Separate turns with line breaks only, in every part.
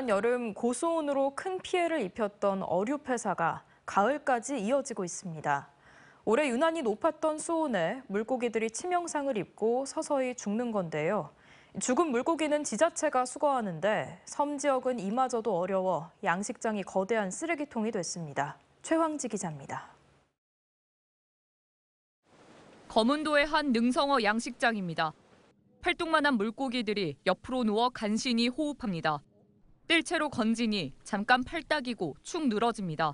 지난 여름 고소온으로 큰 피해를 입혔던 어류폐사가 가을까지 이어지고 있습니다. 올해 유난히 높았던 수온에 물고기들이 치명상을 입고 서서히 죽는 건데요. 죽은 물고기는 지자체가 수거하는데 섬 지역은 이마저도 어려워 양식장이 거대한 쓰레기통이 됐습니다. 최황지 기자입니다. 검은도의 한 능성어 양식장입니다. 팔뚝만한 물고기들이 옆으로 누워 간신히 호흡합니다. 뜰 채로 건지니 잠깐 팔딱이고 축 늘어집니다.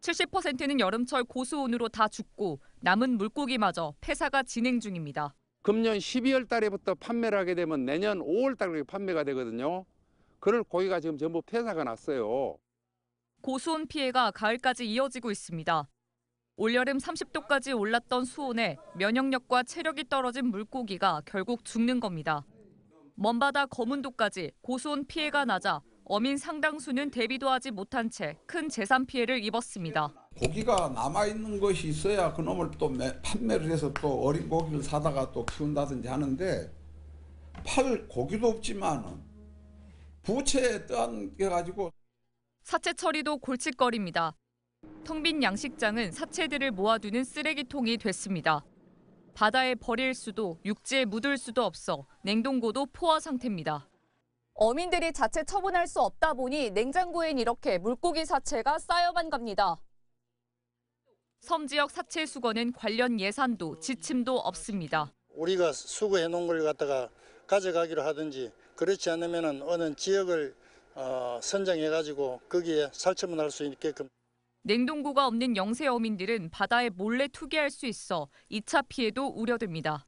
70%는 여름철 고수온으로 다 죽고 남은 물고기마저 폐사가 진행 중입니다. 금년 12월 달에부터 판매를 하게 되면 내년 5월 달에 판매가 되거든요. 그럴 고기가 지금 전부 폐사가 났어요. 고수온 피해가 가을까지 이어지고 있습니다. 올여름 30도까지 올랐던 수온에 면역력과 체력이 떨어진 물고기가 결국 죽는 겁니다. 먼바다 검은도까지 고수온 피해가 나자 어민 상당수는 대비도 하지 못한 채 큰 재산 피해를 입었습니다. 고기가 남아있는 것이 있어야 그놈을 또 판매를 해서 또 어린 고기를 사다가 또 키운다든지 하는데 팔 고기도 없지만 부채에 떠한 게 가지고 사체 처리도 골칫거리니다텅 빈 양식장은 사체들을 모아두는 쓰레기통이 됐습니다. 바다에 버릴 수도 육지에 묻을 수도 없어 냉동고도 포화 상태입니다. 어민들이 자체 처분할 수 없다 보니 냉장고엔 이렇게 물고기 사체가 쌓여만 갑니다. 섬 지역 사체 수거는 관련 예산도 지침도 없습니다. 우리가 수거해 놓은 걸 갖다가 가져가기로 하든지 그렇지 않으면 어느 지역을 어, 선정해 가지고 거기에 살처분할 수 있게끔. 냉동고가 없는 영세 어민들은 바다에 몰래 투기할 수 있어 2차 피해도 우려됩니다.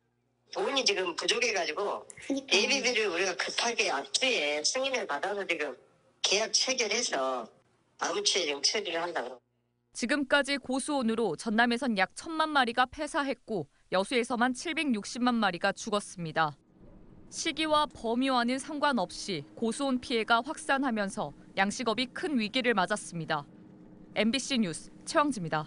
돈이 지금 부족해가지고 그러니를 우리가 급하게 압수에 승인을 받아서 지금 계약 체결해서 아무치 지금 처리를 한다고. 지금까지 고수온으로 전남에선 약 천만 마리가 폐사했고 여수에서만 760만 마리가 죽었습니다. 시기와 범위와는 상관없이 고수온 피해가 확산하면서 양식업이 큰 위기를 맞았습니다. MBC 뉴스 최황지입니다.